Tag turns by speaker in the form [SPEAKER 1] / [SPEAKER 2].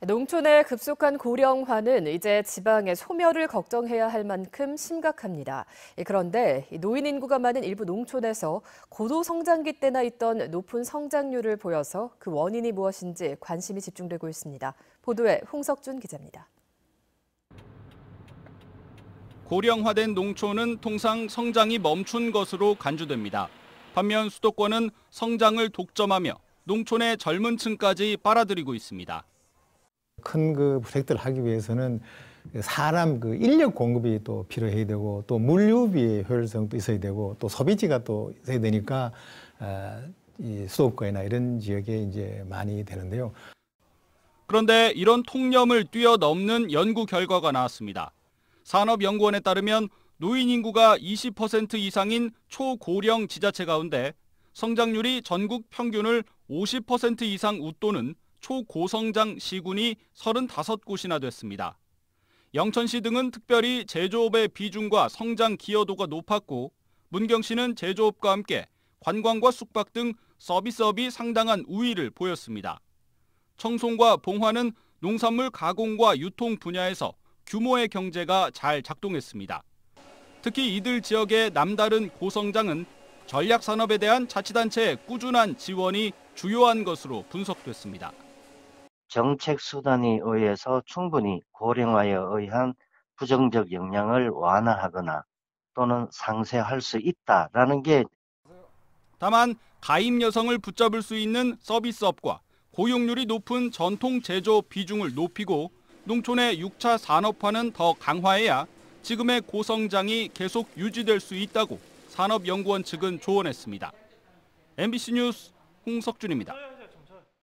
[SPEAKER 1] 농촌의 급속한 고령화는 이제 지방의 소멸을 걱정해야 할 만큼 심각합니다. 예, 그런데 노인 인구가 많은 일부 농촌에서 고도 성장기 때나 있던 높은 성장률을 보여서 그 원인이 무엇인지 관심이 집중되고 있습니다. 보도에 홍석준 기자입니다.
[SPEAKER 2] 고령화된 농촌은 통상 성장이 멈춘 것으로 간주됩니다. 반면 수도권은 성장을 독점하며 농촌의 젊은 층까지 빨아들이고 있습니다.
[SPEAKER 3] 큰그 프로젝트를 하기 위해서는 사람 그 인력 공급이 또 필요해야 되고 또 물류비의 효율성도 있어야 되고 또 소비지가 또 있어야 되니까 아, 이 수도권이나 이런 지역에 이제 많이 되는데요.
[SPEAKER 2] 그런데 이런 통념을 뛰어넘는 연구 결과가 나왔습니다. 산업연구원에 따르면 노인 인구가 20% 이상인 초고령 지자체 가운데 성장률이 전국 평균을 50% 이상 웃도는 초고성장 시군이 35곳이나 됐습니다. 영천시 등은 특별히 제조업의 비중과 성장 기여도가 높았고 문경시는 제조업과 함께 관광과 숙박 등 서비스업이 상당한 우위를 보였습니다. 청송과 봉화는 농산물 가공과 유통 분야에서 규모의 경제가 잘 작동했습니다. 특히 이들 지역의 남다른 고성장은 전략산업에 대한 자치단체의 꾸준한 지원이 주요한 것으로 분석됐습니다.
[SPEAKER 3] 정책 수단에 의해서 충분히 고령화에 의한 부정적 영향을 완화하거나 또는 상쇄할 수 있다라는 게
[SPEAKER 2] 다만 가입 여성을 붙잡을 수 있는 서비스업과 고용률이 높은 전통 제조 비중을 높이고 농촌의 6차 산업화는 더 강화해야 지금의 고성장이 계속 유지될 수 있다고 산업연구원 측은 조언했습니다. MBC 뉴스 홍석준입니다.